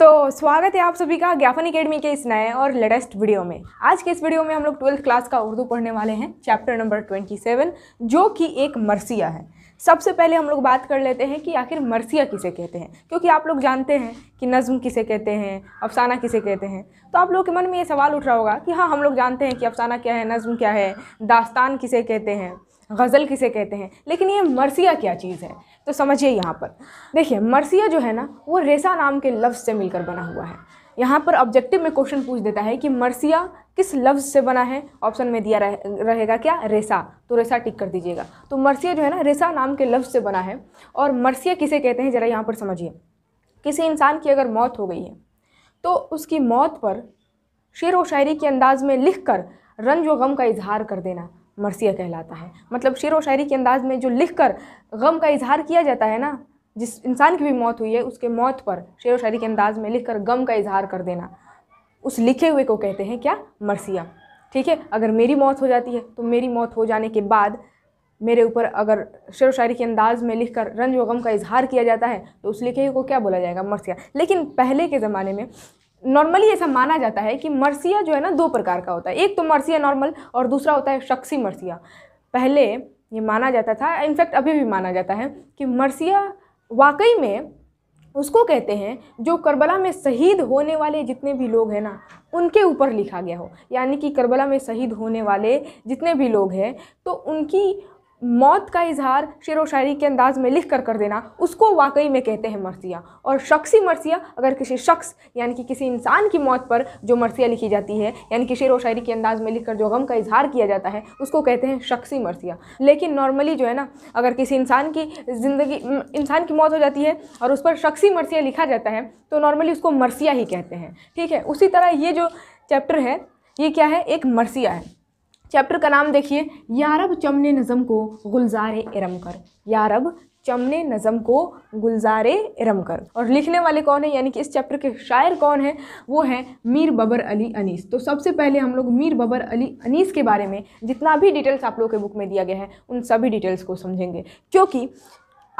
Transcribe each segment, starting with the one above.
तो स्वागत है आप सभी का ज्ञापन अकेडमी के इस नए और लेटेस्ट वीडियो में आज के इस वीडियो में हम लोग ट्वेल्थ क्लास का उर्दू पढ़ने वाले हैं चैप्टर नंबर ट्वेंटी सेवन जो कि एक मरसिया है सबसे पहले हम लोग बात कर लेते हैं कि आखिर मरसिया किसे कहते हैं क्योंकि आप लोग जानते हैं कि नज़म किसे कहते हैं अफसाना किसे कहते हैं तो आप लोग के मन में ये सवाल उठ रहा होगा कि हाँ हम लोग जानते हैं कि अफसाना क्या है नज़म क्या है दास्तान किसे कहते हैं गज़ल किसे कहते हैं लेकिन ये मरसिया क्या चीज़ है तो समझिए यहाँ पर देखिए मर्सिया जो है ना वो रेसा नाम के लफ्ज़ से मिलकर बना हुआ है यहाँ पर ऑब्जेक्टिव में क्वेश्चन पूछ देता है कि मर्सिया किस लफ्ज़ से बना है ऑप्शन में दिया रहे, रहेगा क्या रेसा तो रेसा टिक कर दीजिएगा तो मर्सिया जो है ना रेसा नाम के लफ्ज़ से बना है और मर्सिया किसे कहते हैं ज़रा यहाँ पर समझिए किसी इंसान की अगर मौत हो गई है तो उसकी मौत पर शेर व शायरी के अंदाज़ में लिख कर रंज व गम का इजहार कर देना मरसिया कहलाता है मतलब शेर व शायरी के अंदाज में जो लिख कर गम का इजहार किया जाता है ना जिस इंसान की भी मौत हुई है उसके मौत पर शेर व शायरी के अंदाज में लिख कर गम का इजहार कर देना उस लिखे हुए को कहते हैं क्या मरसिया ठीक है अगर मेरी मौत हो जाती है तो मेरी मौत हो जाने के बाद मेरे ऊपर अगर शेर व शायरी के अंदाज़ में लिख कर रंज व गम का इजहार किया जाता है तो उस लिखे हुए को क्या बोला जाएगा मरसिया लेकिन पहले के ज़माने में नॉर्मली ऐसा माना जाता है कि मरसिया जो है ना दो प्रकार का होता है एक तो मरसिया नॉर्मल और दूसरा होता है शख्सी मरसिया पहले ये माना जाता था इनफैक्ट अभी भी माना जाता है कि मरसिया वाकई में उसको कहते हैं जो करबला में शहीद होने वाले जितने भी लोग हैं ना उनके ऊपर लिखा गया हो यानी कि करबला में शहीद होने वाले जितने भी लोग हैं तो उनकी मौत का इजहार शेर व शायरी के अंदाज में लिख कर कर देना उसको वाकई में कहते हैं मरसिया और शख्सी मरसिया अगर किसी शख्स यानी कि किसी इंसान की मौत पर जो मरसिया लिखी जाती है यानी कि शेर व शायरी के अंदाज में लिख कर जो गम का इजहार किया जाता है उसको कहते हैं शख्सी मरसिया लेकिन नॉर्मली जो है ना अगर किसी इंसान की ज़िंदगी इंसान की मौत हो जाती है और उस पर शख्सी मरसिया लिखा जाता है तो नॉर्मली उसको मरसिया ही कहते हैं ठीक है उसी तरह ये जो चैप्टर है ये क्या है एक मरसिया है चैप्टर का नाम देखिए यारब चमन नज़म को गुलजार इरम कर यारब चमन नज़म को गुलजार इरम कर और लिखने वाले कौन है यानी कि इस चैप्टर के शायर कौन है वो है मीर बबर अली अनीस तो सबसे पहले हम लोग मीर बबर अली अनीस के बारे में जितना भी डिटेल्स आप लोगों के बुक में दिया गया है उन सभी डिटेल्स को समझेंगे क्योंकि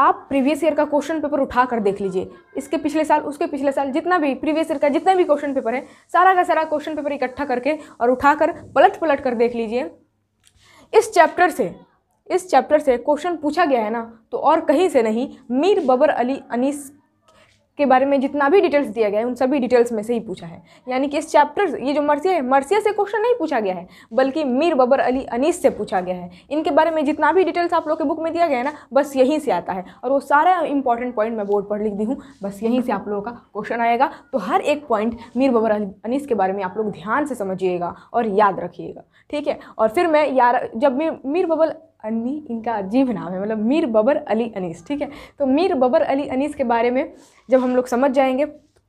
आप प्रीवियस ईयर का क्वेश्चन पेपर उठा कर देख लीजिए इसके पिछले साल उसके पिछले साल जितना भी प्रीवियस ईयर का जितना भी क्वेश्चन पेपर है सारा का सारा क्वेश्चन पेपर इकट्ठा करके और उठा कर पलट पलट कर देख लीजिए इस चैप्टर से इस चैप्टर से क्वेश्चन पूछा गया है ना तो और कहीं से नहीं मीर बबर अली अनीस के बारे में जितना भी डिटेल्स दिया गया है उन सभी डिटेल्स में से ही पूछा है यानी कि इस चैप्टर ये जो मर्सिया है मर्सिया से क्वेश्चन नहीं पूछा गया है बल्कि मीर बबर अली अनीस से पूछा गया है इनके बारे में जितना भी डिटेल्स आप लोग के बुक में दिया गया है ना बस यहीं से आता है और वो सारा इंपॉर्टेंट पॉइंट मैं बोर्ड पर लिख दी हूँ बस यहीं से आप लोगों का क्वेश्चन आएगा तो हर एक पॉइंट मीर बबर अली अनीस के बारे में आप लोग ध्यान से समझिएगा और याद रखिएगा ठीक है और फिर मैं यार जब मीर बबल अन्नी इनका अजीब नाम है मतलब मीर बबर अली अनीस ठीक है तो मीर बबर अली अनीस के बारे में जब हम लोग समझ जाएंगे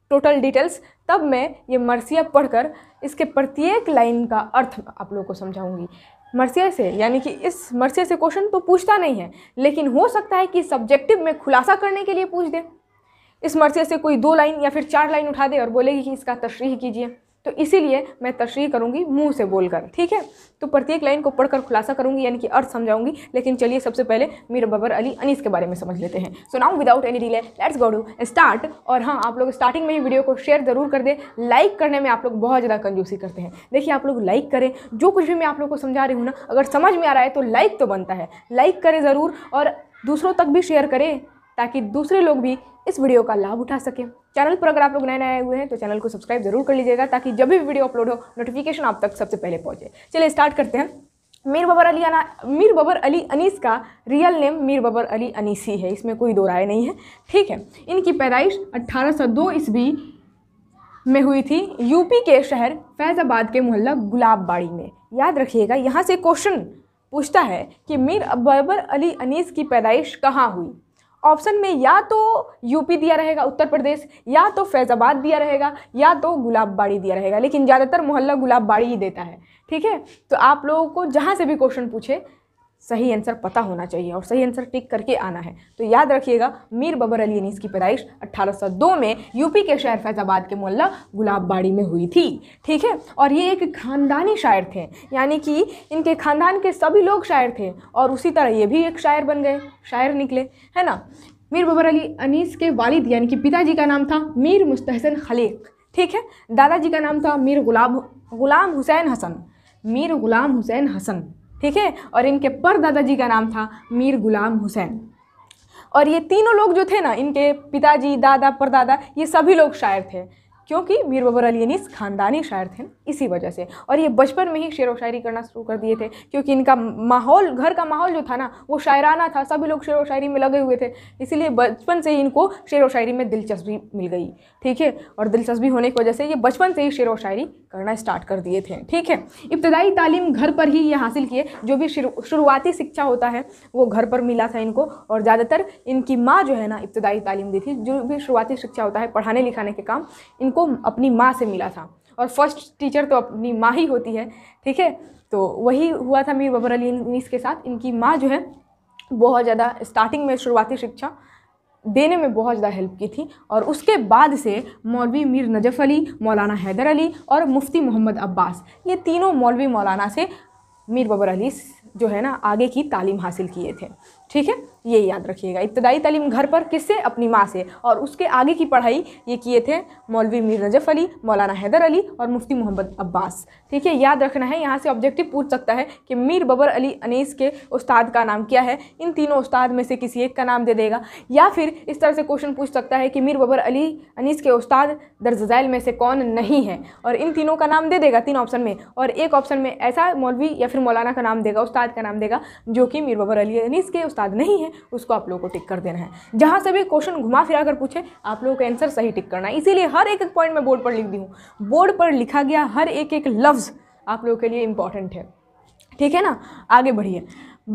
टोटल डिटेल्स तब मैं ये मरसिया पढ़कर इसके प्रत्येक लाइन का अर्थ आप लोगों को समझाऊंगी मरसिया से यानी कि इस मरसिया से क्वेश्चन तो पूछता नहीं है लेकिन हो सकता है कि सब्जेक्टिव में खुलासा करने के लिए पूछ दे इस मरसिया से कोई दो लाइन या फिर चार लाइन उठा दे और बोलेगी कि इसका तशरीह कीजिए तो इसीलिए मैं तशरी करूँगी मुँह से बोलकर ठीक है तो प्रत्येक लाइन को पढ़कर खुलासा करूँगी यानी कि अर्थ समझाऊंगी लेकिन चलिए सबसे पहले मीर बबर अली अनीस के बारे में समझ लेते हैं so now without any delay let's go to start और हाँ आप लोग स्टार्टिंग में ही वीडियो को शेयर ज़रूर कर दें लाइक करने में आप लोग बहुत ज़्यादा कंजूसी करते हैं देखिए आप लोग लाइक करें जो कुछ भी मैं आप लोग को समझा रही हूँ ना अगर समझ में आ रहा है तो लाइक तो बनता है लाइक करें ज़रूर और दूसरों तक भी शेयर करें ताकि दूसरे लोग भी इस वीडियो का लाभ उठा सकें चैनल पर अगर आप लोग नए नए आए हुए हैं तो चैनल को सब्सक्राइब जरूर कर लीजिएगा ताकि जब भी वीडियो अपलोड हो नोटिफिकेशन आप तक सबसे पहले पहुँचे चलिए स्टार्ट करते हैं मीर बबर अली अना मीर बबर अली अनीस का रियल नेम मीर बबर अली अनीसी है इसमें कोई दो राय नहीं है ठीक है इनकी पैदाइश दो ईस्वी में हुई थी यूपी के शहर फैज़ाबाद के मोहल्ला गुलाबबाड़ी में याद रखिएगा यहाँ से क्वेश्चन पूछता है कि मीर बबर अली अनीस की पैदाइश कहाँ हुई ऑप्शन में या तो यूपी दिया रहेगा उत्तर प्रदेश या तो फैज़ाबाद दिया रहेगा या तो गुलाबबाड़ी दिया रहेगा लेकिन ज़्यादातर मोहल्ला गुलाबबाड़ी ही देता है ठीक है तो आप लोगों को जहाँ से भी क्वेश्चन पूछे सही आंसर पता होना चाहिए और सही आंसर टिक करके आना है तो याद रखिएगा मीर बबर अली अनीस की पैदाइश 1802 में यूपी के शहर फैज़ाबाद के मोल्ला गुलाबबाड़ी में हुई थी ठीक है और ये एक ख़ानदानी शायर थे यानी कि इनके ख़ानदान के सभी लोग शायर थे और उसी तरह ये भी एक शायर बन गए शायर निकले है ना मीर बबर अली अनीस के वालिद यानी कि पिताजी का नाम था मीर मुस्तहसन खलीक ठीक है दादाजी का नाम था मीर गुलाब गुलाम हुसैन हसन मीर गुलाम हुसैन हसन ठीक है और इनके पर दादाजी का नाम था मीर गुलाम हुसैन और ये तीनों लोग जो थे ना इनके पिताजी दादा परदादा ये सभी लोग शायर थे क्योंकि मीर बबर अली अनीस ख़ानदानी शायर थे इसी वजह से और ये बचपन में ही शेर व शायरी करना शुरू कर दिए थे क्योंकि इनका माहौल घर का माहौल जो था ना वो शायराना था सभी लोग शेर व शायरी में लगे हुए थे इसीलिए बचपन से ही इनको शेर व शायरी में दिलचस्पी मिल गई ठीक है और दिलचस्पी होने की वजह से ये बचपन से ही शेर व शायरी करना स्टार्ट कर दिए थे ठीक है इब्तदाई तालीम घर पर ही ये हासिल किए जो भी शुरुआती शिक्षा होता है वो घर पर मिला था इनको और ज़्यादातर इनकी माँ जो है ना इब्तदाई तालीम दी थी जो भी शुरुआती शिक्षा होता है पढ़ाने लिखाने के काम इनको को अपनी माँ से मिला था और फर्स्ट टीचर तो अपनी माँ ही होती है ठीक है तो वही हुआ था मीर बबर अली इनिस के साथ इनकी माँ जो है बहुत ज़्यादा स्टार्टिंग में शुरुआती शिक्षा देने में बहुत ज़्यादा हेल्प की थी और उसके बाद से मौलवी मीर नजफ़ अली मौलाना हैदर अली और मुफ्ती मोहम्मद अब्बास ये तीनों मौलवी मौलाना से मीर बबर अली जो है ना आगे की तालीम हासिल किए थे ठीक है ये याद रखिएगा इब्तदाई तलीम घर पर किससे अपनी माँ से और उसके आगे की पढ़ाई ये किए थे मौलवी मीर नजफ़ अली मौलाना हैदर अली और मुफ्ती मोहम्मद अब्बास ठीक है याद रखना है यहाँ से ऑब्जेक्टिव पूछ सकता है कि मीर बबर अली अनीस के उस्ताद का नाम क्या है इन तीनों उस्ताद में से किसी एक का नाम दे देगा या फिर इस तरह से क्वेश्चन पूछ सकता है कि मीर बबर अली अनीस के उस्ताद दर्जैल में से कौन नहीं है और इन तीनों का नाम दे देगा तीन ऑप्शन में और एक ऑप्शन में ऐसा मौलवी या फिर मौलाना का नाम देगा उस्ताद का नाम देगा जो कि मीर बबर अली अनीस के उस्ताद नहीं है है उसको आप लोगों को टिक कर देना है जहाँ से भी क्वेश्चन घुमा फिरा कर पूछे आप लोगों को आंसर सही टिक करना है इसीलिए हर एक एक पॉइंट मैं बोर्ड पर लिख दी हूँ बोर्ड पर लिखा गया हर एक एक लफ्ज़ आप लोगों के लिए इंपॉर्टेंट है ठीक है ना आगे बढ़िए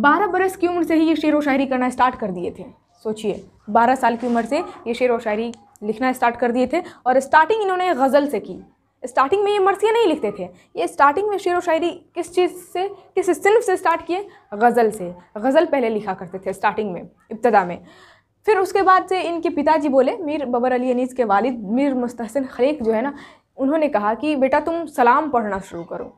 बारह बरस की उम्र से ही ये शेर व शायरी करना स्टार्ट कर दिए थे सोचिए बारह साल की उम्र से ये शेर व शायरी लिखना स्टार्ट कर दिए थे और स्टार्टिंग इन्होंने गज़ल से की स्टार्टिंग में ये मरसिया नहीं लिखते थे ये स्टार्टिंग में शेर व शायरी किस चीज़ से किस सिनफ से स्टार्ट किए गज़ल से गज़ल पहले लिखा करते थे स्टार्टिंग में इब्तदा में फिर उसके बाद से इनके पिताजी बोले मीर बबर अली अनीस के वालिद मीर मुस्तहसन खलीक जो है ना उन्होंने कहा कि बेटा तुम सलाम पढ़ना शुरू करो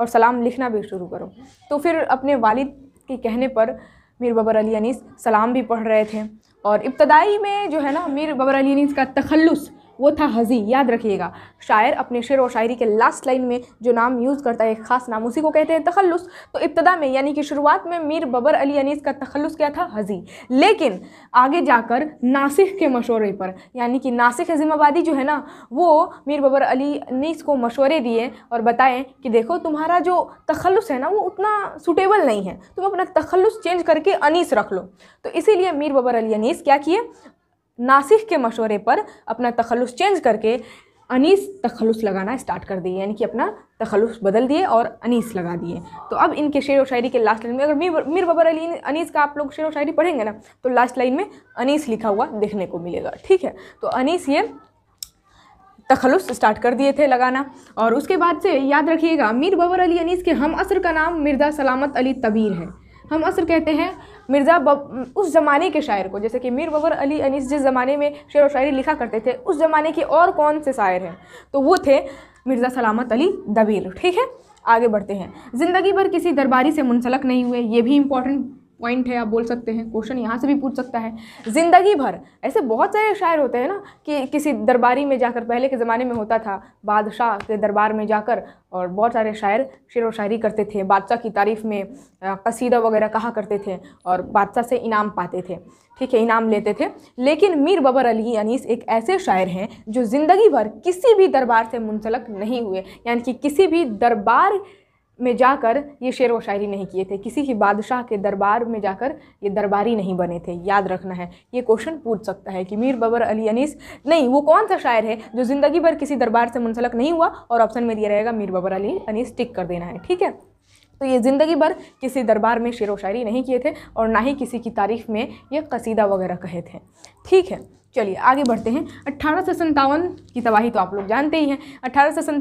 और सलाम लिखना भी शुरू करो तो फिर अपने वालिद के कहने पर मीर बबर अली अनीस सलाम भी पढ़ रहे थे और इब्तदाई में जो है ना मीर बबर अली अनीस का तखलुस वो था हज़ी याद रखिएगा शायर अपने शेर और शायरी के लास्ट लाइन में जो नाम यूज़ करता है एक ख़ास नाम उसी को कहते हैं तखलुस तो इब्तदा में यानी कि शुरुआत में मीर बबर अली अनीस का तखलस क्या था हज़ी लेकिन आगे जाकर नासिक के मशवरे पर यानी कि नासिक हजीमाबादी जो है ना वो मीर बबर अली अनीस को मशवरे दिए और बताएं कि देखो तुम्हारा जो तखलस है ना वो उतना सूटेबल नहीं है तुम अपना तखलस चेंज करके अनीस रख लो तो इसीलिए मीर बबर अली अनीस क्या किए नासिक के मशवरे पर अपना तखलुस चेंज करके अनीस तखलुस लगाना स्टार्ट कर दिए यानी कि अपना तखलुस बदल दिए और अनीस लगा दिए तो अब इनके शेर व शायरी के लास्ट लाइन में अगर मीर मीर बबर अली अनीस का आप लोग शेर व शायरी पढ़ेंगे ना तो लास्ट लाइन में अनीस लिखा हुआ देखने को मिलेगा ठीक है तो अनीस ये तखलुस स्टार्ट कर दिए थे लगाना और उसके बाद से याद रखिएगा मीर बबर अली अनीस के हम असर का नाम मिर्ज़ा सलामत अली तबीर है हम असर कहते हैं मिर्ज़ा बब उस ज़माने के शायर को जैसे कि मीर बबर अली अनीस जिस ज़माने में शेर व शायरी लिखा करते थे उस ज़माने के और कौन से शायर हैं तो वो थे मिर्ज़ा सलामत अली दबीर ठीक है आगे बढ़ते हैं ज़िंदगी भर किसी दरबारी से मुंसलक नहीं हुए ये भी इम्पोर्टेंट पॉइंट है आप बोल सकते हैं क्वेश्चन यहाँ से भी पूछ सकता है ज़िंदगी भर ऐसे बहुत सारे शायर होते हैं ना कि किसी दरबारी में जाकर पहले के ज़माने में होता था बादशाह के दरबार में जाकर और बहुत सारे शायर शेर व शायरी करते थे बादशाह की तारीफ़ में कसीदा वगैरह कहा करते थे और बादशाह से इनाम पाते थे ठीक है इनाम लेते थे लेकिन मीर बबर अली अनीस एक ऐसे शायर हैं जो ज़िंदगी भर किसी भी दरबार से मुंसलक नहीं हुए यानी कि किसी भी दरबार में जाकर ये शेर व शायरी नहीं किए थे किसी ही बादशाह के दरबार में जाकर ये दरबारी नहीं बने थे याद रखना है ये क्वेश्चन पूछ सकता है कि मीर बबर अली अनीस नहीं वो कौन सा शायर है जो ज़िंदगी भर किसी दरबार से मुंसलक नहीं हुआ और ऑप्शन में दिया रहेगा मीर बबर अली अनीस टिक कर देना है ठीक है तो ये ज़िंदगी भर किसी दरबार में शेर व शायरी नहीं किए थे और ना ही किसी की तारीफ़ में ये कसीदा वगैरह कहे थे ठीक है चलिए आगे बढ़ते हैं अट्ठारह सौ की तबाही तो आप लोग जानते ही हैं अट्ठारह सौ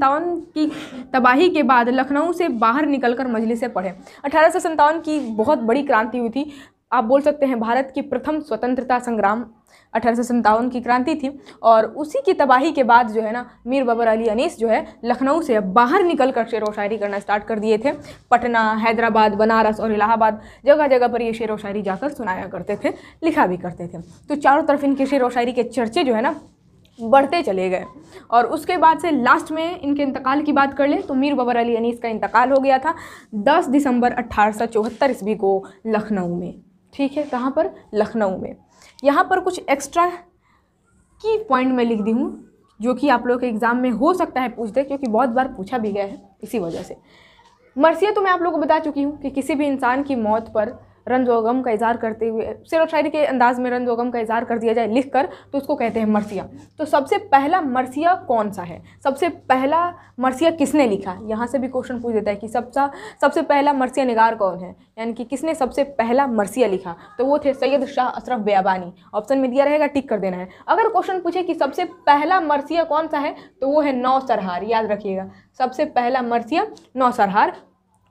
की तबाही के बाद लखनऊ से बाहर निकलकर मजलिस पढ़े अठारह सौ की बहुत बड़ी क्रांति हुई थी आप बोल सकते हैं भारत की प्रथम स्वतंत्रता संग्राम अठारह की क्रांति थी और उसी की तबाही के बाद जो है ना मीर बाबर अली अनीस जो है लखनऊ से बाहर निकल कर शेर व शायरी करना स्टार्ट कर दिए थे पटना हैदराबाद बनारस और इलाहाबाद जगह जगह पर ये शेर व शायरी जाकर सुनाया करते थे लिखा भी करते थे तो चारों तरफ इनके शेर व शायरी के चर्चे जो है ना बढ़ते चले गए और उसके बाद से लास्ट में इनके इंतकाल की बात कर लें तो मीर बाबर अली अनीस का इंतकाल हो गया था 10 दिसंबर अट्ठारह ईस्वी को लखनऊ में ठीक है कहाँ पर लखनऊ में यहाँ पर कुछ एक्स्ट्रा की पॉइंट मैं लिख दी हूँ जो कि आप लोग के एग्ज़ाम में हो सकता है पूछ दे क्योंकि बहुत बार पूछा भी गया है इसी वजह से मरसिया तो मैं आप लोगों को बता चुकी हूँ कि किसी भी इंसान की मौत पर रंजोगम का इजहार करते हुए शेर व शायरी के अंदाज में रंजोगम का इजहार कर दिया जाए लिख कर तो उसको कहते हैं मरसिया तो सबसे पहला मरसिया कौन सा है सबसे पहला मरसिया किसने लिखा यहाँ से भी क्वेश्चन पूछ देता है कि सबसा सबसे पहला मरसिया निगार कौन है यानी कि किसने सबसे पहला मरसिया लिखा तो वो थे सैयद शाह अशरफ बयाबानी ऑप्शन में दिया रहेगा टिक कर देना है अगर क्वेश्चन पूछे कि सबसे पहला मरसिया कौन सा है तो वो है नौ सरहार याद रखिएगा सबसे पहला मरसिया नौ सरहार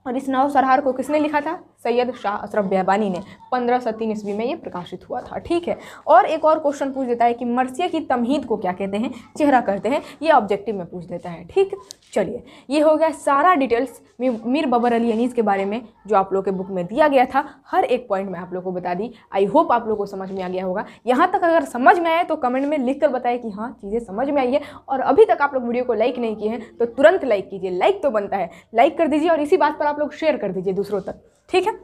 और इस नौ सरहार को किसने लिखा था सैयद शाह अशरफ बेहबानी ने पंद्रह सौ तीन ईस्वी में ये प्रकाशित हुआ था ठीक है और एक और क्वेश्चन पूछ देता है कि मरसिया की तमहीद को क्या कहते हैं चेहरा कहते हैं ये ऑब्जेक्टिव में पूछ देता है ठीक चलिए ये हो गया सारा डिटेल्स मीर बबर अली अनीस के बारे में जो आप लोग के बुक में दिया गया था हर एक पॉइंट मैं आप लोग को बता दी आई होप आप लोग को समझ में आ गया होगा यहाँ तक अगर समझ में आए तो कमेंट में लिख कर बताए कि हाँ चीज़ें समझ में आई है और अभी तक आप लोग वीडियो को लाइक नहीं किए हैं तो तुरंत लाइक कीजिए लाइक तो बनता है लाइक कर दीजिए और इसी बात पर आप लोग शेयर कर दीजिए दूसरों तक ठीक है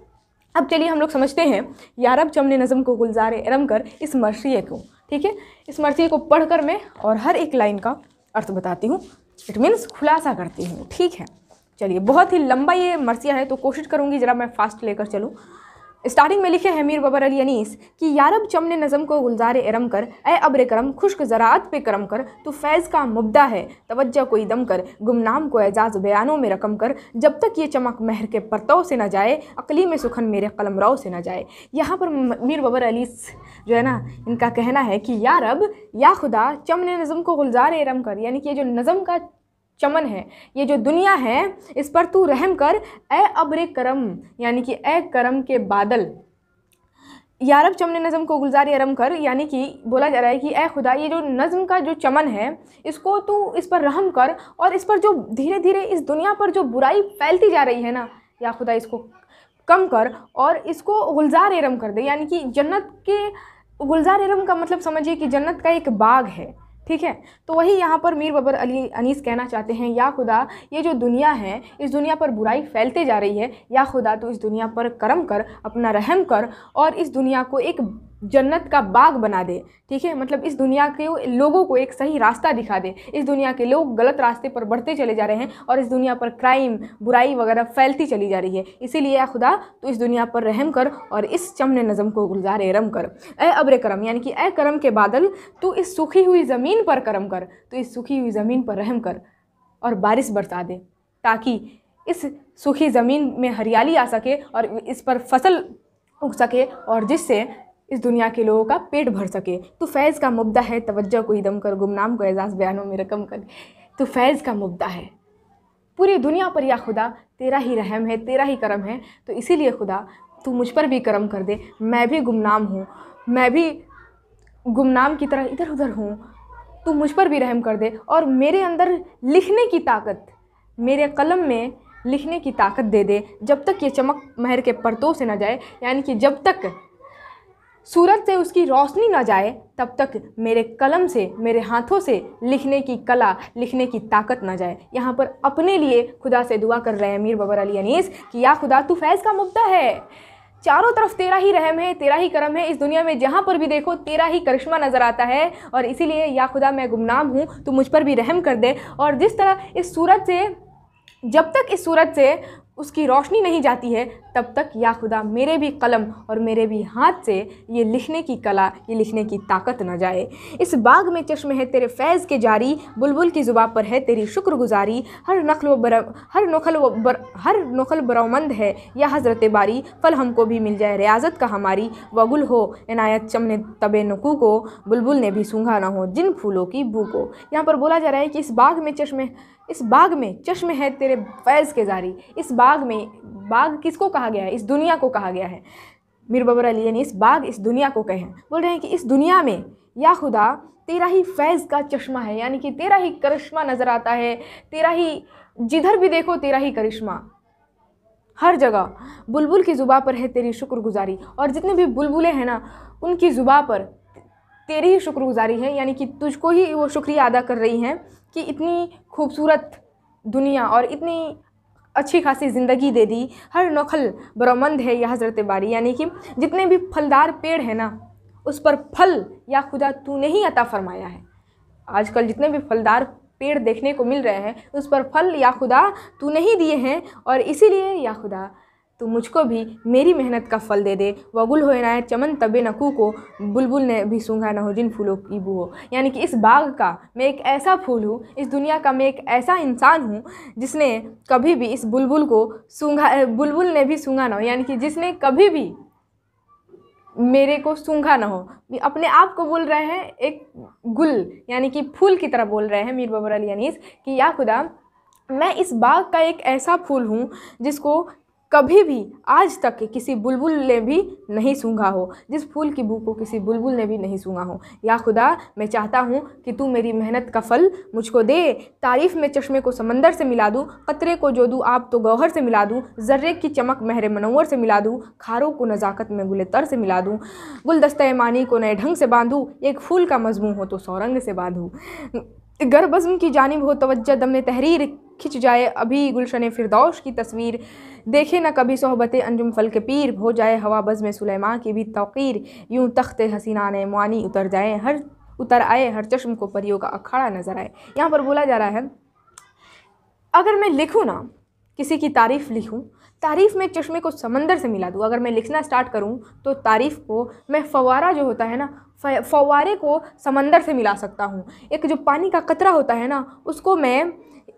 अब चलिए हम लोग समझते हैं यारब चमन नज़म को गुलजार इरम कर इस मरसिए को ठीक है इस मरसिए को पढ़ कर मैं और हर एक लाइन का अर्थ बताती हूँ इट मीन्स खुलासा करती हूँ ठीक है चलिए बहुत ही लंबा ये मरसिया है तो कोशिश करूँगी ज़रा मैं फास्ट लेकर चलूँ स्टार्टिंग में लिखे हैं मीर बबर अली अनीस कि यारब चमने नज़म को गुलजार इरम कर ए अब्र करम खुश्क ज़रात पे करम कर तो फैज़ का मुबदा है तवज्जा को दम कर गुमनाम को एजाज बयानों में रकम कर जब तक ये चमक महर के परतों से ना जाए अकली में सुखन मेरे कलम राव से ना जाए यहाँ पर मीर बबर अली जो है ना इनका कहना है कि यारब या खुदा चमन नज़म को गुलजार इरम कर यानी कि ये जो नज़म का चमन है ये जो दुनिया है इस पर तू रहम कर ए अब्र करम यानी कि ए करम के बादल यारब चमन नज़म को गुलजारी अरम कर यानी कि बोला जा रहा है कि ए खुदा ये जो नज़म का जो चमन है इसको तू इस पर रहम कर और इस पर जो धीरे धीरे इस दुनिया पर जो बुराई फैलती जा रही है ना या खुदा इसको कम कर और इसको गुलजार अरम कर दे यानी कि जन्नत के गुलजार अरम का मतलब समझिए कि जन्नत का एक बाग है ठीक है तो वही यहाँ पर मीर बबर अली अनीस कहना चाहते हैं या खुदा ये जो दुनिया है इस दुनिया पर बुराई फैलते जा रही है या खुदा तो इस दुनिया पर कर्म कर अपना रहम कर और इस दुनिया को एक जन्नत का बाग बना दे ठीक है मतलब इस दुनिया के लोगों को एक सही रास्ता दिखा दे इस दुनिया के लोग गलत रास्ते पर बढ़ते चले जा रहे हैं और इस दुनिया पर क्राइम बुराई वगैरह फैलती चली जा रही है इसीलिए या खुदा तो इस दुनिया पर रहम कर और इस चमन नज़म को गुलजार रम कर ए अब्र करम यानी कि ए करम के बादल तो इस सूखी हुई ज़मीन पर करम कर तो इस सूखी हुई ज़मीन पर रहम कर और बारिश बरसा दे ताकि इस सूखी ज़मीन में हरियाली आ सके और इस पर फसल उग सके और जिससे इस दुनिया के लोगों का पेट भर सके तो फैज़ का मुद्दा है तवज्जो को ही दम कर गुमनाम को एजाज़ बयानों में रकम कर तो फैज़ का मुद्दा है पूरी दुनिया पर या खुदा तेरा ही रहम है तेरा ही करम है तो इसीलिए खुदा तू मुझ पर भी करम कर दे मैं भी गुमनाम हूँ मैं भी गुमनाम की तरह इधर उधर हूँ तू मुझ पर भी रहम कर दे और मेरे अंदर लिखने की ताकत मेरे कलम में लिखने की ताकत दे दे जब तक ये चमक महर के परतों से ना जाए यानी कि जब तक सूरज से उसकी रोशनी ना जाए तब तक मेरे कलम से मेरे हाथों से लिखने की कला लिखने की ताकत ना जाए यहाँ पर अपने लिए खुदा से दुआ कर रहे हैं मीर बबर अली अनीस कि या खुदा तू फैज़ का मुद्दा है चारों तरफ तेरा ही रहम है तेरा ही करम है इस दुनिया में जहाँ पर भी देखो तेरा ही करिश्मा नज़र आता है और इसीलिए या खुदा मैं गुमनाम हूँ तो मुझ पर भी रहम कर दे और जिस तरह इस सूरत से जब तक इस सूरत से उसकी रोशनी नहीं जाती है तब तक या खुदा मेरे भी कलम और मेरे भी हाथ से ये लिखने की कला ये लिखने की ताकत न जाए इस बाग में चश्म है तेरे फैज़ के जारी बुलबुल की ज़ुबा पर है तेरी शुक्रगुजारी हर नखल व बर हर नखल व बर हर नखल बरामंद है या हज़रत बारी फल हमको भी मिल जाए रियाजत का हमारी गुल हो इनायत चमने तब नकू को बुलबुल ने भी सूंघा ना हो जिन फूलों की बू को यहाँ पर बोला जा रहा है कि इस बाग में चश्मे इस बाग में चश्म है तेरे फैज़ के जारी इस बाग बाग में बाग किसको कहा गया है इस दुनिया को कहा गया है मीर बबर अली यानी इस बाग इस दुनिया को कहे बोल रहे हैं कि इस दुनिया में या खुदा तेरा ही फैज़ का चश्मा है यानी कि तेरा ही करिश्मा नज़र आता है तेरा ही जिधर भी देखो तेरा ही करिश्मा हर जगह बुलबुल की ज़ुबा पर है तेरी शुक्रगुजारी और जितने भी बुलबुलें हैं ना उनकी ज़ुबा पर तेरी ही शुक्रगुजारी है यानी कि तुझको ही वो शुक्रिया अदा कर रही हैं कि इतनी खूबसूरत दुनिया और इतनी अच्छी खासी ज़िंदगी दे दी हर नखल ब्रह्मंद है यह हज़रत बारी यानी कि जितने भी फलदार पेड़ हैं ना उस पर फल या खुदा तू ही अता फरमाया है आजकल जितने भी फलदार पेड़ देखने को मिल रहे हैं उस पर फल या खुदा तू नहीं दिए हैं और इसीलिए या खुदा तो मुझको भी मेरी मेहनत का फल दे दे वगुल हो नाय चमन तबे नकू को बुलबुल ने भी सूंघा न हो जिन फूलों की बू हो यानी कि इस बाग का मैं एक ऐसा फूल हूँ इस दुनिया का मैं एक ऐसा इंसान हूँ जिसने कभी भी इस बुलबुल को सूंघा बुलबुल ने भी सूंघा ना हो यानी कि जिसने कभी भी मेरे को सूंघा ना हो अपने आप को बोल रहे हैं एक गुल यानी कि फूल की तरह बोल रहे हैं मीर बबर अली अनीस कि या खुदा मैं इस बाग का एक ऐसा फूल हूँ जिसको कभी भी आज तक किसी बुलबुल ने भी नहीं सूंघा हो जिस फूल की बू को किसी बुलबुल ने भी नहीं सूंघा हो या खुदा मैं चाहता हूँ कि तू मेरी मेहनत का फल मुझको दे तारीफ़ में चश्मे को समंदर से मिला दूँ कतरे को जो दूँ आप तो गौहर से मिला दूँ जर्रे की चमक महरे मनोवर से मिला दूँ खारों को नज़ाकत में गुल तर से मिला दूँ गुलदस्ते मानी को नए ढंग से बांधूँ एक फूल का मजमू हो तो सौरंग से बांधूँ गर बज़म की जानब हो तोज्जा दम तहरीर खिंच जाए अभी गुलशन फिरदौस की तस्वीर देखे न कभी सोहबत अंजुम फल के पीर हो जाए हवा बज़ में सुलेमा की भी तोक़ीर यूँ तख्त हसीना ने मानी उतर जाए हर उतर आए हर चश्म को परियों का अखाड़ा नज़र आए यहाँ पर बोला जा रहा है अगर मैं लिखूँ ना किसी की तारीफ़ लिखूँ तारीफ़ में चश्मे को समंदर से मिला दूँ अगर मैं लिखना स्टार्ट करूँ तो तारीफ़ को मैं फवारा जो होता है ना फवारे को समंदर से मिला सकता हूँ एक जो पानी का कतरा होता है ना उसको मैं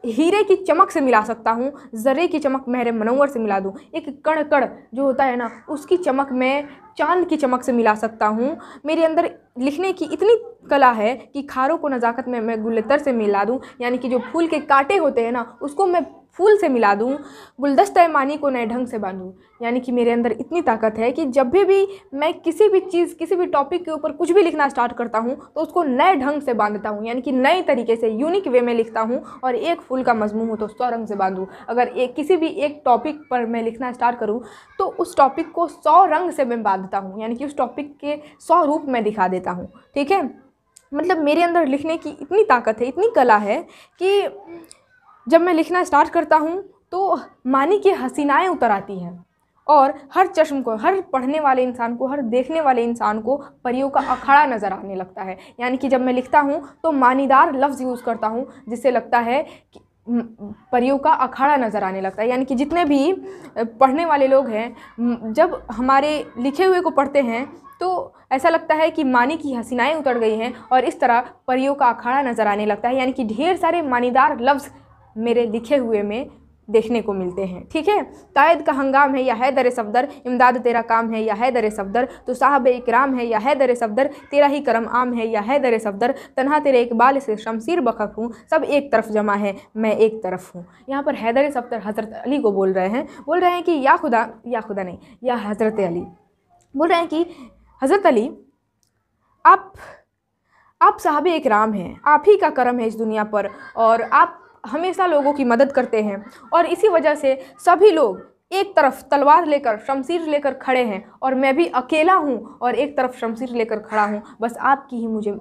हीरे की चमक से मिला सकता हूँ ज़र्रे की चमक मेरे मनोवर से मिला दूँ एक कण कण जो होता है ना उसकी चमक मैं चांद की चमक से मिला सकता हूँ मेरे अंदर लिखने की इतनी कला है कि खारों को नज़ाकत में मैं गुलतर से मिला दूँ यानी कि जो फूल के कांटे होते हैं ना उसको मैं फूल से मिला दूँ गुलदस्ता मानी को नए ढंग से बांधूँ यानी कि मेरे अंदर इतनी ताकत है कि जब भी भी मैं किसी भी चीज़ किसी भी टॉपिक के ऊपर कुछ भी लिखना स्टार्ट करता हूँ तो उसको नए ढंग से बांधता हूँ यानी कि नए तरीके से यूनिक वे में लिखता हूँ और एक फूल का मजमू हो तो सौ रंग से बांधूँ अगर एक किसी भी एक टॉपिक पर मैं लिखना स्टार्ट करूँ तो उस टॉपिक को सौ रंग से मैं बांधता हूँ यानी कि उस टॉपिक के सौ रूप में दिखा देता हूँ ठीक है मतलब मेरे अंदर लिखने की इतनी ताकत है इतनी कला है कि जब मैं लिखना स्टार्ट करता हूँ तो मानी की हसीनाएँ उतर आती हैं और हर चश्म को हर पढ़ने वाले इंसान को हर देखने वाले इंसान को परियों का अखाड़ा नज़र आने लगता है यानी कि जब मैं लिखता हूँ तो मानीदार लफ्ज़ यूज़ करता हूँ जिससे लगता है कि परियों का अखाड़ा नज़र आने लगता है यानी कि जितने भी पढ़ने वाले लोग हैं जब हमारे लिखे हुए को पढ़ते हैं तो ऐसा लगता है कि मानी की हसीनाएँ उतर गई हैं और इस तरह परियों का अखाड़ा नज़र आने लगता है यानी कि ढेर सारे मानीदार लफ्ज़ मेरे लिखे हुए में देखने को मिलते हैं ठीक है कायद का हंगाम है या है दर सफदर इमदाद तेरा काम है या है दर सफदर तो साहब इकराम है या है दर सफदर तेरा ही करम आम है या है दर सफदर तनहा तेरे इकबाल से शमशीर बखफ हूँ सब एक तरफ जमा है मैं एक तरफ हूँ यहाँ पर हैदर सफदर हज़रत अली को बोल रहे हैं बोल रहे हैं कि या खुदा या खुदा नहीं या हज़रत अली बोल रहे हैं कि हज़रत अली आप आप साहब इकराम हैं आप ही का करम है इस दुनिया पर और आप हमेशा लोगों की मदद करते हैं और इसी वजह से सभी लोग एक तरफ तलवार लेकर शमशीर लेकर खड़े हैं और मैं भी अकेला हूँ और एक तरफ शमशीर लेकर खड़ा हूँ बस आपकी ही मुझे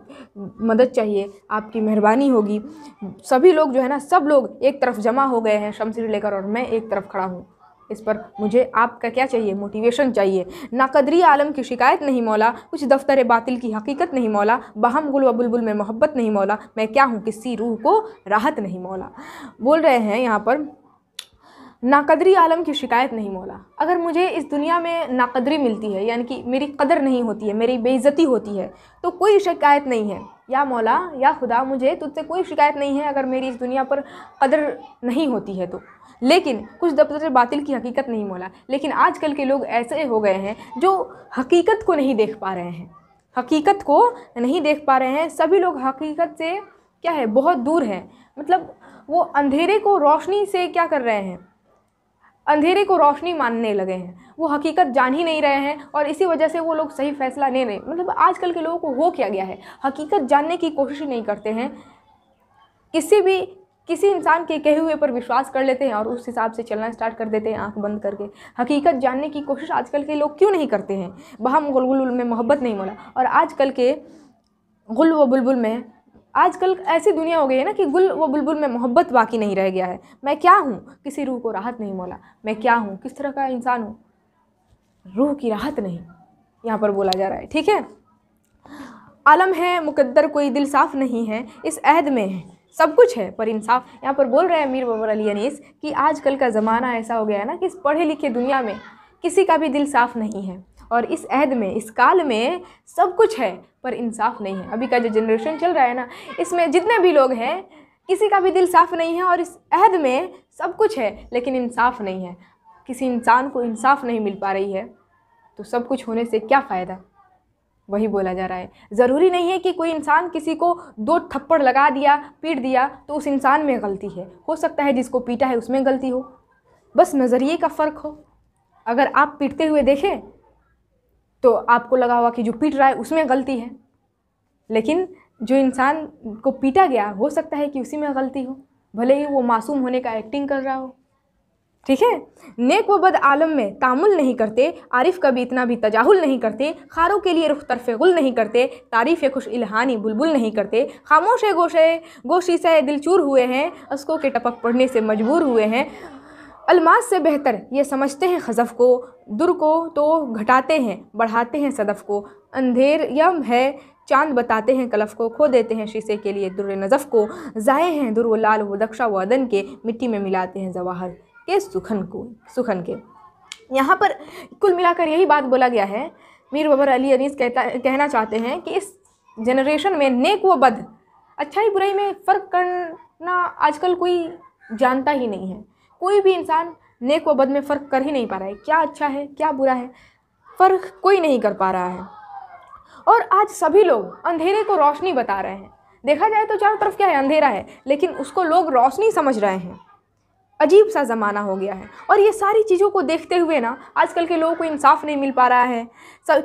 मदद चाहिए आपकी मेहरबानी होगी सभी लोग जो है ना सब लोग एक तरफ जमा हो गए हैं शमशीर लेकर और मैं एक तरफ खड़ा हूँ इस पर मुझे आपका क्या चाहिए मोटिवेशन चाहिए नाकदरी आलम की शिकायत नहीं मौला कुछ दफ्तर बातिल की हकीकत नहीं मौला बहम गुल व बुलबुल में मोहब्बत नहीं मौला मैं क्या हूँ किसी रूह को राहत नहीं मौला बोल रहे हैं यहाँ पर नाकदरी आलम की शिकायत नहीं मौला अगर मुझे इस दुनिया में नाकदरी मिलती है यानी कि मेरी कदर नहीं होती है मेरी बेइज्जती होती है तो कोई शिकायत नहीं है या मौला या खुदा मुझे तुझसे कोई शिकायत नहीं है अगर मेरी इस दुनिया पर कदर नहीं होती है तो लेकिन कुछ दफ्तर बातिल की हकीकत नहीं मोला लेकिन आजकल के लोग ऐसे हो गए हैं जो हकीकत को नहीं देख पा रहे हैं हकीकत को नहीं देख पा रहे हैं सभी लोग हकीकत से क्या है बहुत दूर हैं मतलब वो अंधेरे को रोशनी से क्या कर रहे हैं अंधेरे को रोशनी मानने लगे हैं वो हकीकत जान ही नहीं रहे हैं और इसी वजह से वो लोग सही फैसला ले रहे मतलब आजकल के लोगों को हो क्या गया है हकीकत जानने की कोशिश नहीं करते हैं किसी भी किसी इंसान के कहे हुए पर विश्वास कर लेते हैं और उस हिसाब से चलना स्टार्ट कर देते हैं आंख बंद करके हकीकत जानने की कोशिश आजकल के लोग क्यों नहीं करते हैं बहम गुलगुल में मोहब्बत नहीं मोला और आजकल के गुल व बुलबुल में आजकल ऐसी दुनिया हो गई है ना कि गुल व बुलबुल में मोहब्बत बाकी नहीं रह गया है मैं क्या हूँ किसी रूह को राहत नहीं मोला मैं क्या हूँ किस तरह का इंसान हूँ रूह की राहत नहीं यहाँ पर बोला जा रहा है ठीक है आलम है मुकद्दर कोई दिल साफ नहीं है इस अहद में है सब कुछ है पर इंसाफ यहाँ पर बोल रहे हैं अमीर बबर अली अनीस कि आजकल का ज़माना ऐसा हो गया है ना कि इस पढ़े लिखे दुनिया में किसी का भी दिल साफ़ नहीं है और इस अहद में इस काल में सब कुछ है पर इंसाफ नहीं है अभी का जो जनरेशन चल रहा है ना इसमें जितने भी लोग हैं किसी का भी दिल साफ़ नहीं है और इस अहद में सब कुछ है लेकिन इंसाफ नहीं है किसी इंसान को इंसाफ नहीं मिल पा रही है तो सब कुछ होने से क्या फ़ायदा वही बोला जा रहा है ज़रूरी नहीं है कि कोई इंसान किसी को दो थप्पड़ लगा दिया पीट दिया तो उस इंसान में गलती है हो सकता है जिसको पीटा है उसमें गलती हो बस नज़रिए का फ़र्क हो अगर आप पीटते हुए देखें तो आपको लगा हुआ कि जो पीट रहा है उसमें गलती है लेकिन जो इंसान को पीटा गया हो सकता है कि उसी में गलती हो भले ही वो मासूम होने का एक्टिंग कर रहा हो ठीक है नेक व बद आलम में तामुल नहीं करते आरिफ कभी इतना भी तजाहुल नहीं करते खारों के लिए रुख तरफ गुल नहीं करते तारीफ़ खुश इल्हानी बुलबुल नहीं करते खामोश गोशे गोशी से दिलचूर हुए हैं असकों के टपक पढ़ने से मजबूर हुए हैं अलमास से बेहतर ये समझते हैं खजफ़ को दुर को तो घटाते हैं बढ़ाते हैं सदफ़ को अंधेर यम है चांद बताते हैं कलफ को खो देते हैं शीशे के लिए दुर नज़फ़ को ज़ाए हैं दुर व लाल व दक्षा व अदन के मिट्टी में मिलाते हैं जवाहर के सुखन को सुखन के यहाँ पर कुल मिलाकर यही बात बोला गया है मीर बबर अली अनीस कहता कहना चाहते हैं कि इस जनरेशन में नेक व बद अच्छाई बुराई में फ़र्क करना आजकल कोई जानता ही नहीं है कोई भी इंसान नेक व बद में फ़र्क कर ही नहीं पा रहा है क्या अच्छा है क्या बुरा है फ़र्क कोई नहीं कर पा रहा है और आज सभी लोग अंधेरे को रोशनी बता रहे हैं देखा जाए तो चारों तरफ क्या है अंधेरा है लेकिन उसको लोग रोशनी समझ रहे हैं अजीब सा ज़माना हो गया है और ये सारी चीज़ों को देखते हुए ना आजकल के लोगों को इंसाफ नहीं मिल पा रहा है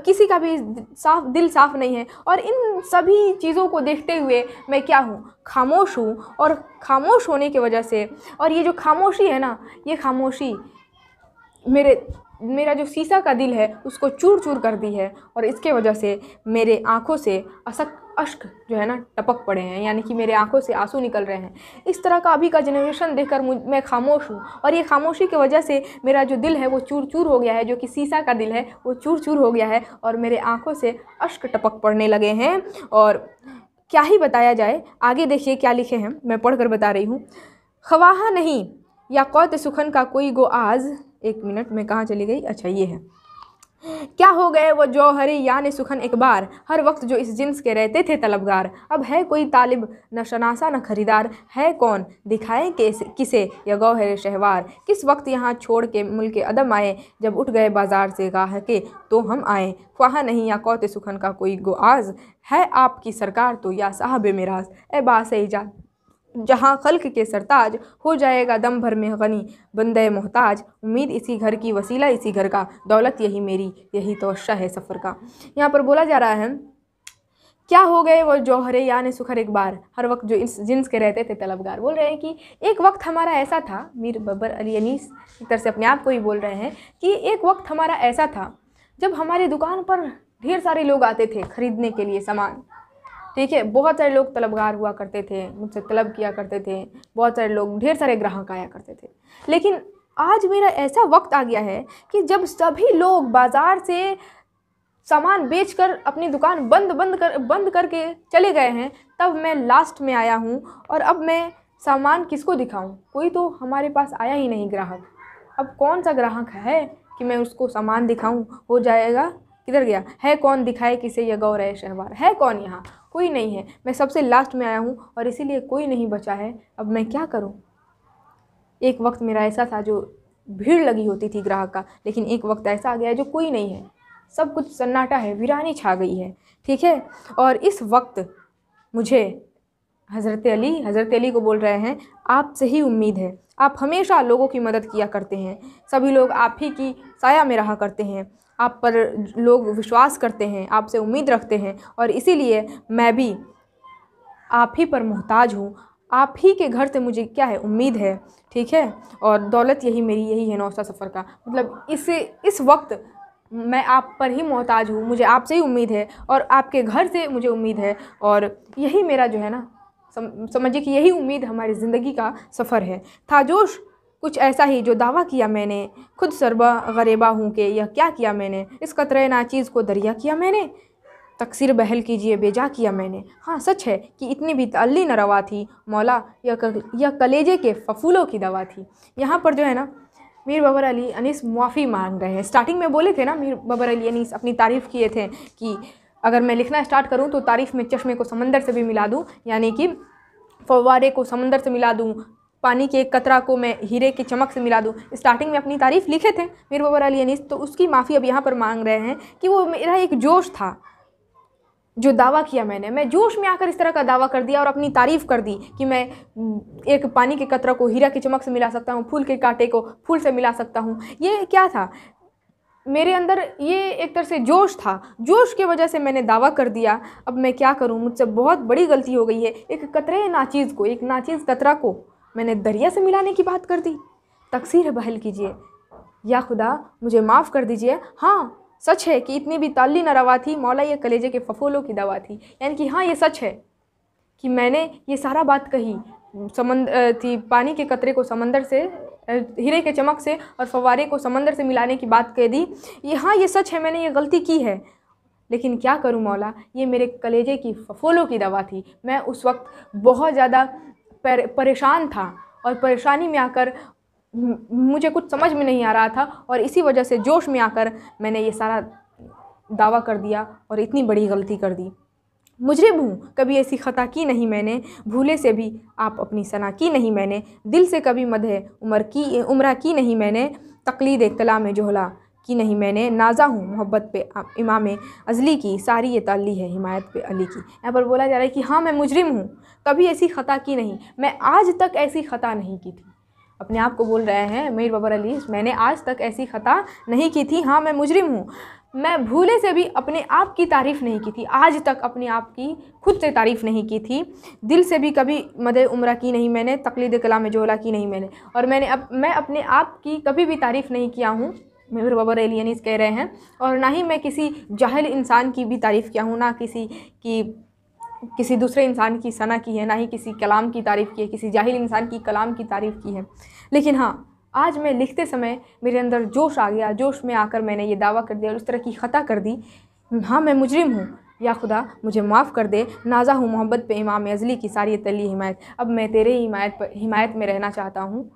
किसी का भी साफ दिल साफ़ नहीं है और इन सभी चीज़ों को देखते हुए मैं क्या हूँ खामोश हूँ और खामोश होने की वजह से और ये जो खामोशी है ना ये खामोशी मेरे मेरा जो शीशा का दिल है उसको चूर चूर कर दी है और इसके वजह से मेरे आँखों से असक अश्क जो है ना टपक पड़े हैं यानी कि मेरे आंखों से आंसू निकल रहे हैं इस तरह का अभी का जनरेशन देखकर मैं खामोश हूँ और ये खामोशी की वजह से मेरा जो दिल है वो चूर चूर हो गया है जो कि शीशा का दिल है वो चूर चूर हो गया है और मेरे आँखों से अश्क टपक पड़ने लगे हैं और क्या ही बताया जाए आगे देखिए क्या लिखे हैं मैं पढ़कर बता रही हूँ खवाहा नहीं या कौत सुखन का कोई गो आज एक मिनट में कहाँ चली गई अच्छा ये है क्या हो गए वो जौहरी यानी सुखन बार हर वक्त जो इस जिन्स के रहते थे तलबगार अब है कोई तालिब न शनासा न खरीदार है कौन दिखाएं किस किसे या गौहर शहवार किस वक्त यहाँ छोड़ के मुल्क अदम आए जब उठ गए बाजार से गाह के तो हम आए ख्वाह नहीं या कौत सुखन का कोई गुआज है आपकी सरकार तो या साहब मेराज ए बास ईजाद जहाँ खल्क के सरताज हो जाएगा दम भर में गनी बंद मोहताज उम्मीद इसी घर की वसीला इसी घर का दौलत यही मेरी यही तोशा अच्छा है सफ़र का यहाँ पर बोला जा रहा है क्या हो गए वो जौहरे ने सुखर एक बार हर वक्त जो इस जिन्स के रहते थे तलबगार बोल रहे हैं कि एक वक्त हमारा ऐसा था मीर बब्बर अली अनीस एक तरह से अपने आप को ही बोल रहे हैं कि एक वक्त हमारा ऐसा था जब हमारी दुकान पर ढेर सारे लोग आते थे ख़रीदने के लिए सामान ठीक है बहुत सारे लोग तलबगार हुआ करते थे मुझसे तलब किया करते थे बहुत सारे लोग ढेर सारे ग्राहक आया करते थे लेकिन आज मेरा ऐसा वक्त आ गया है कि जब सभी लोग बाज़ार से सामान बेचकर अपनी दुकान बंद बंद कर बंद करके चले गए हैं तब मैं लास्ट में आया हूँ और अब मैं सामान किसको दिखाऊँ कोई तो हमारे पास आया ही नहीं ग्राहक अब कौन सा ग्राहक है कि मैं उसको सामान दिखाऊँ हो जाएगा किधर गया है कौन दिखाए किसे यह गौर शहवार है कौन यहाँ कोई नहीं है मैं सबसे लास्ट में आया हूँ और इसीलिए कोई नहीं बचा है अब मैं क्या करूँ एक वक्त मेरा ऐसा था जो भीड़ लगी होती थी ग्राहक का लेकिन एक वक्त ऐसा आ गया जो कोई नहीं है सब कुछ सन्नाटा है वीरानी छा गई है ठीक है और इस वक्त मुझे हज़रत अली हज़रत अली को बोल रहे हैं आपसे ही उम्मीद है आप हमेशा लोगों की मदद किया करते हैं सभी लोग आप ही की साया में रहा करते हैं आप पर लोग विश्वास करते हैं आपसे उम्मीद रखते हैं और इसीलिए मैं भी आप ही पर मोहताज हूँ आप ही के घर से मुझे क्या है उम्मीद है ठीक है और दौलत यही मेरी यही है नौसा सफ़र का मतलब इसे इस वक्त मैं आप पर ही मोहताज हूँ मुझे आपसे ही उम्मीद है और आपके घर से मुझे उम्मीद है और यही मेरा जो है ना सम, समझिए कि यही उम्मीद हमारी ज़िंदगी का सफ़र है था जोश कुछ ऐसा ही जो दावा किया मैंने खुद सरबा गरीबा हूँ कि यह क्या किया मैंने इस कतरे नाचीज़ को दरिया किया मैंने तकसीर बहल कीजिए बेजा किया मैंने हाँ सच है कि इतनी भी तल्ली न रवा थी मौला यह यह कलेजे के फफूलों की दवा थी यहाँ पर जो है ना मीर बबर अली अनीस मुआफ़ी मांग रहे हैं स्टार्टिंग में बोले थे ना मीर बबर अली अनीस अपनी तारीफ़ किए थे कि अगर मैं लिखना स्टार्ट करूँ तो तारीफ़ में चश्मे को समंदर से भी मिला दूँ यानी कि फवारे को समंदर से मिला दूँ पानी के एक कतरा को मैं हीरे की चमक से मिला दूँ स्टार्टिंग में अपनी तारीफ़ लिखे थे मीर बबर अली अनीस तो उसकी माफ़ी अब यहाँ पर मांग रहे हैं कि वो मेरा एक जोश था जो दावा किया मैंने मैं जोश में आकर इस तरह का दावा कर दिया और अपनी तारीफ़ कर दी कि मैं एक पानी के कतरा को हीरा की चमक से मिला सकता हूँ फूल के कांटे को फूल से मिला सकता हूँ ये क्या था मेरे अंदर ये एक तरह से जोश था जोश की वजह से मैंने दावा कर दिया अब मैं क्या करूँ मुझसे बहुत बड़ी गलती हो गई है एक कतरे नाचीज़ को एक नाचीज़ कतरा को मैंने दरिया से मिलाने की बात कर दी तकसीर बहल कीजिए या खुदा मुझे माफ़ कर दीजिए हाँ सच है कि इतनी भी ताली न रवा थी मौला ये कलेजे के फफोलों की दवा थी यानी कि हाँ ये सच है कि मैंने ये सारा बात कही समंद थी पानी के कतरे को समंदर से हीरे के चमक से और फवारे को समंदर से मिलाने की बात कह दी ये हाँ ये सच है मैंने ये गलती की है लेकिन क्या करूँ मौला ये मेरे कलेजे की फफोलों की दवा थी मैं उस वक्त बहुत ज़्यादा परेशान था और परेशानी में आकर मुझे कुछ समझ में नहीं आ रहा था और इसी वजह से जोश में आकर मैंने ये सारा दावा कर दिया और इतनी बड़ी गलती कर दी मुझे हूँ कभी ऐसी ख़ता की नहीं मैंने भूले से भी आप अपनी सना की नहीं मैंने दिल से कभी मदह उम्र की उम्र की नहीं मैंने तकलीद कला में जोहला की नहीं मैंने नाजा हूँ मोहब्बत पे इमाम अजली की सारी ये ताली है हिमायत पे अली की यहाँ पर बोला जा रहा है कि हाँ मैं मुजरिम हूँ कभी ऐसी ख़ता की नहीं मैं आज तक ऐसी ख़ता नहीं की थी अपने आप को बोल रहे हैं मीर बबर अली मैंने आज तक ऐसी ख़ता नहीं की थी हाँ मैं मुजरिम हूँ मैं भूले से भी अपने आप की तारीफ़ नहीं की थी आज तक अपने आप की खुद से तारीफ़ नहीं की थी दिल से भी कभी मद उम्र की नहीं मैंने तकलीद कला में जोला की नहीं मैंने और मैंने अब मैं अपने आप की कभी भी तारीफ़ नहीं किया हूँ मेहर बबर एलियनिस कह रहे हैं और ना ही मैं किसी जाहिल इंसान की भी तारीफ़ किया हूँ ना किसी की किसी दूसरे इंसान की सना की है ना ही किसी कलाम की तारीफ़ की है किसी जाहिल इंसान की कलाम की तारीफ़ की है लेकिन हाँ आज मैं लिखते समय मेरे अंदर जोश आ गया जोश में आकर मैंने ये दावा कर दिया और उस तरह की ख़ता कर दी हाँ मैं मुजरिम हूँ या खुदा मुझे माफ़ कर दे नाजा हूँ मोहब्बत पे इमाम अजली की सारी तली हिमायत अब मैं तेरे हिमायत पर हिमायत में रहना चाहता हूँ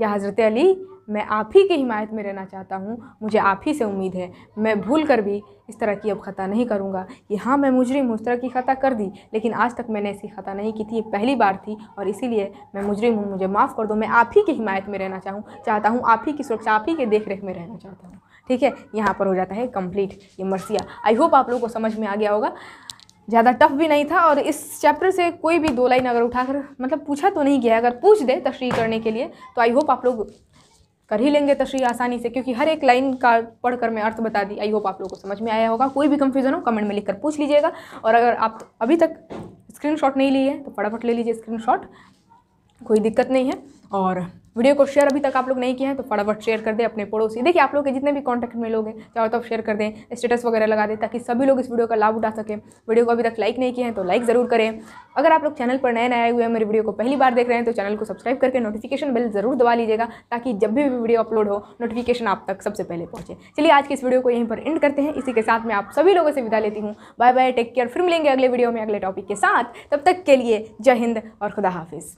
या हज़रत अली मैं आप ही की हिमायत में रहना चाहता हूँ मुझे आप ही से उम्मीद है मैं भूल कर भी इस तरह की अब ख़ता नहीं करूँगा कि हाँ मैं मुजरिम हूँ उस तरह की ख़ता कर दी लेकिन आज तक मैंने ऐसी ख़ता नहीं की थी ये पहली बार थी और इसीलिए मैं मुजरिम हूँ मुझे माफ़ कर दो मैं आप ही की हिमायत में रहना चाहूँ चाहता हूँ आप ही की सुरक्षा आप ही के देख रेख में रहना चाहता हूँ ठीक है यहाँ पर हो जाता है कम्प्लीट ये मरसिया आई होप आप लोगों को समझ में आ गया होगा ज़्यादा टफ भी नहीं था और इस चैप्टर से कोई भी दो लाइन अगर उठाकर मतलब पूछा तो नहीं गया अगर पूछ दे तशरी करने के लिए तो आई होप आप लोग कर ही लेंगे तशरी आसानी से क्योंकि हर एक लाइन का पढ़कर मैं अर्थ बता दी आई होप आप लोगों को समझ में आया होगा कोई भी कंफ्यूजन हो कमेंट में लिखकर पूछ लीजिएगा और अगर आप अभी तक स्क्रीनशॉट नहीं लिए तो फटाफट ले लीजिए स्क्रीनशॉट कोई दिक्कत नहीं है और वीडियो को शेयर अभी तक आप लोग नहीं किए हैं तो फटाफट शेयर कर दें अपने पड़ोसी देखिए आप लोग के जितने भी कॉन्टैक्ट में लोग हैं चाहे तो आप शेयर कर दें स्टेटस वगैरह लगा दें ताकि सभी लोग इस वीडियो का लाभ उठा सकें वीडियो को अभी तक लाइक नहीं किए हैं तो लाइक ज़रूर करें अगर आप लोग चैनल पर नए नए आए हुए हैं मेरे वीडियो को पहली बार देख रहे हैं तो चैनल को सब्सक्राइब करके नोटिफिकेशन बिल ज़रूर दबा लीजिएगा ताकि जब भी वीडियो अपलोड हो नोटिफिकेशन आप तक सबसे पहले पहुँचे चलिए आज की इस वीडियो को यहीं पर एंड करते हैं इसी के साथ मैं आप सभी लोगों से विदा लेती हूँ बाय बाय टेक केयर फिर मिलेंगे अगले वीडियो में अगले टॉपिक के साथ तब तक के लिए जय हिंद और खुदा हाफिज़